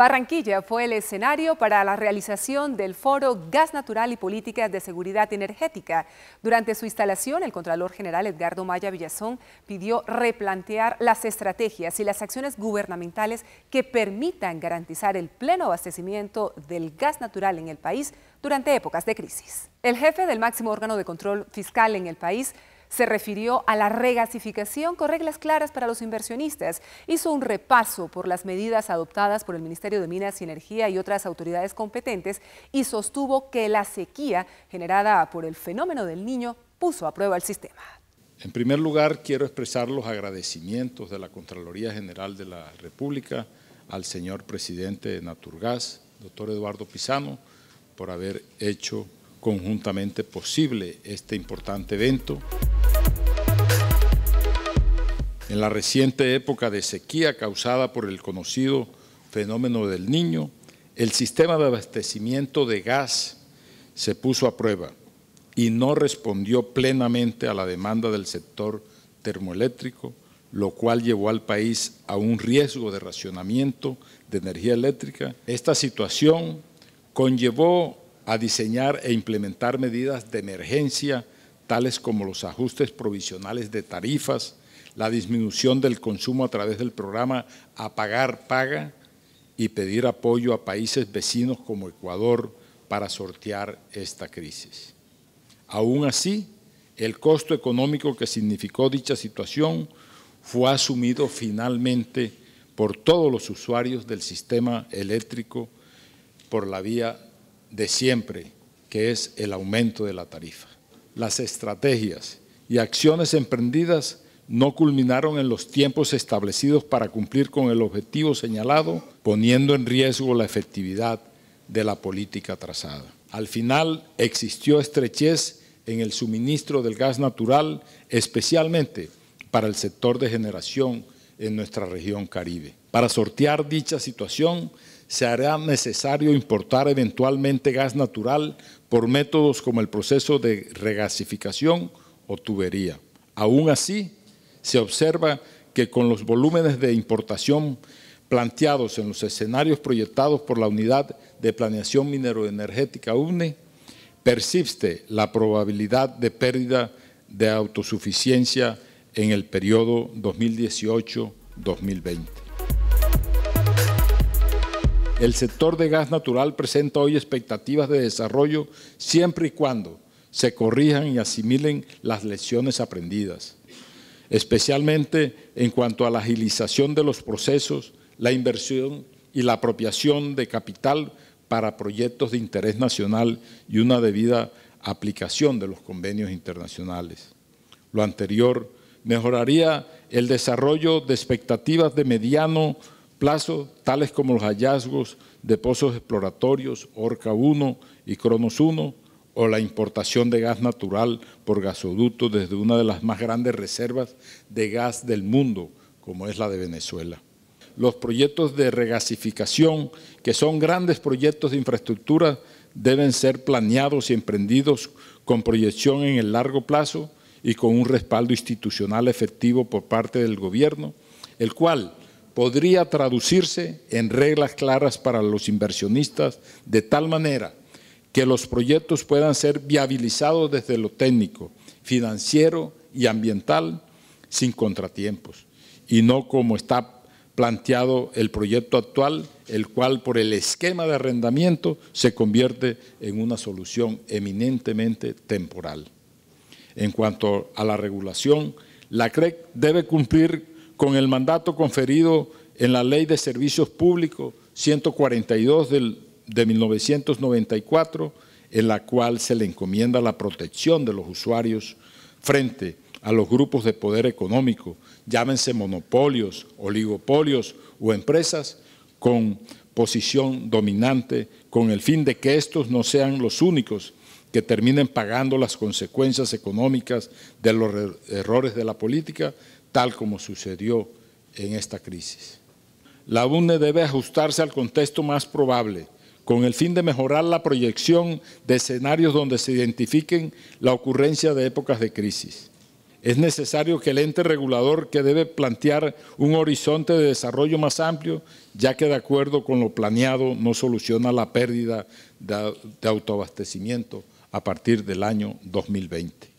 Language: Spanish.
Barranquilla fue el escenario para la realización del foro Gas Natural y Políticas de Seguridad Energética. Durante su instalación, el Contralor General Edgardo Maya Villazón pidió replantear las estrategias y las acciones gubernamentales que permitan garantizar el pleno abastecimiento del gas natural en el país durante épocas de crisis. El jefe del máximo órgano de control fiscal en el país se refirió a la regasificación con reglas claras para los inversionistas. Hizo un repaso por las medidas adoptadas por el Ministerio de Minas y Energía y otras autoridades competentes y sostuvo que la sequía generada por el fenómeno del niño puso a prueba el sistema. En primer lugar, quiero expresar los agradecimientos de la Contraloría General de la República al señor presidente de Naturgas, doctor Eduardo Pisano, por haber hecho conjuntamente posible este importante evento. En la reciente época de sequía causada por el conocido fenómeno del niño, el sistema de abastecimiento de gas se puso a prueba y no respondió plenamente a la demanda del sector termoeléctrico, lo cual llevó al país a un riesgo de racionamiento de energía eléctrica. Esta situación conllevó a diseñar e implementar medidas de emergencia, tales como los ajustes provisionales de tarifas, la disminución del consumo a través del programa Apagar Paga y pedir apoyo a países vecinos como Ecuador para sortear esta crisis. Aún así, el costo económico que significó dicha situación fue asumido finalmente por todos los usuarios del sistema eléctrico por la vía de siempre, que es el aumento de la tarifa. Las estrategias y acciones emprendidas no culminaron en los tiempos establecidos para cumplir con el objetivo señalado, poniendo en riesgo la efectividad de la política trazada. Al final existió estrechez en el suministro del gas natural, especialmente para el sector de generación en nuestra región caribe. Para sortear dicha situación, se hará necesario importar eventualmente gas natural por métodos como el proceso de regasificación o tubería. Aún así, se observa que con los volúmenes de importación planteados en los escenarios proyectados por la Unidad de Planeación Mineroenergética UNE, persiste la probabilidad de pérdida de autosuficiencia en el periodo 2018-2020. El sector de gas natural presenta hoy expectativas de desarrollo siempre y cuando se corrijan y asimilen las lecciones aprendidas especialmente en cuanto a la agilización de los procesos, la inversión y la apropiación de capital para proyectos de interés nacional y una debida aplicación de los convenios internacionales. Lo anterior mejoraría el desarrollo de expectativas de mediano plazo, tales como los hallazgos de pozos exploratorios Orca 1 y Cronos 1, o la importación de gas natural por gasoducto desde una de las más grandes reservas de gas del mundo, como es la de Venezuela. Los proyectos de regasificación, que son grandes proyectos de infraestructura, deben ser planeados y emprendidos con proyección en el largo plazo y con un respaldo institucional efectivo por parte del gobierno, el cual podría traducirse en reglas claras para los inversionistas de tal manera que los proyectos puedan ser viabilizados desde lo técnico, financiero y ambiental sin contratiempos, y no como está planteado el proyecto actual, el cual por el esquema de arrendamiento se convierte en una solución eminentemente temporal. En cuanto a la regulación, la CREC e debe cumplir con el mandato conferido en la Ley de Servicios Públicos 142 del de 1994, en la cual se le encomienda la protección de los usuarios frente a los grupos de poder económico, llámense monopolios, oligopolios o empresas con posición dominante, con el fin de que estos no sean los únicos que terminen pagando las consecuencias económicas de los er-, errores de la política, tal como sucedió en esta crisis. La UNE debe ajustarse al contexto más probable, con el fin de mejorar la proyección de escenarios donde se identifiquen la ocurrencia de épocas de crisis. Es necesario que el ente regulador que debe plantear un horizonte de desarrollo más amplio, ya que de acuerdo con lo planeado no soluciona la pérdida de autoabastecimiento a partir del año 2020.